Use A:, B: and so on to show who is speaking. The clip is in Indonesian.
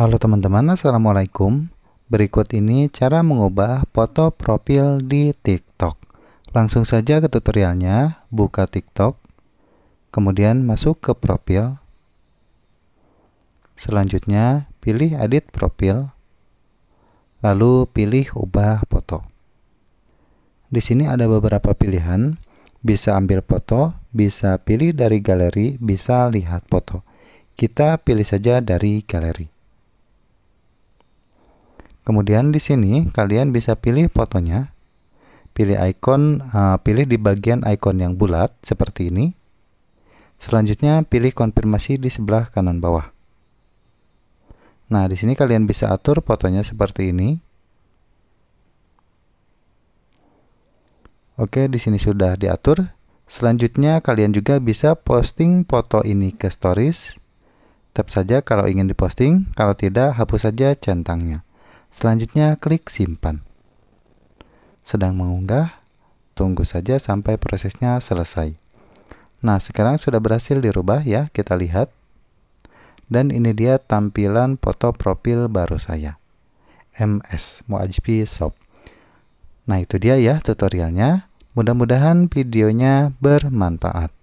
A: Halo teman-teman, Assalamualaikum Berikut ini cara mengubah foto profil di TikTok Langsung saja ke tutorialnya, buka TikTok Kemudian masuk ke profil Selanjutnya, pilih edit profil Lalu pilih ubah foto Di sini ada beberapa pilihan Bisa ambil foto, bisa pilih dari galeri, bisa lihat foto kita pilih saja dari galeri. Kemudian di sini kalian bisa pilih fotonya. Pilih icon, uh, pilih di bagian icon yang bulat seperti ini. Selanjutnya pilih konfirmasi di sebelah kanan bawah. Nah, di sini kalian bisa atur fotonya seperti ini. Oke, di sini sudah diatur. Selanjutnya kalian juga bisa posting foto ini ke stories. Tap saja kalau ingin diposting, kalau tidak hapus saja centangnya. Selanjutnya klik simpan. Sedang mengunggah, tunggu saja sampai prosesnya selesai. Nah, sekarang sudah berhasil dirubah ya, kita lihat. Dan ini dia tampilan foto profil baru saya. MS Moajp Shop. Nah, itu dia ya tutorialnya. Mudah-mudahan videonya bermanfaat.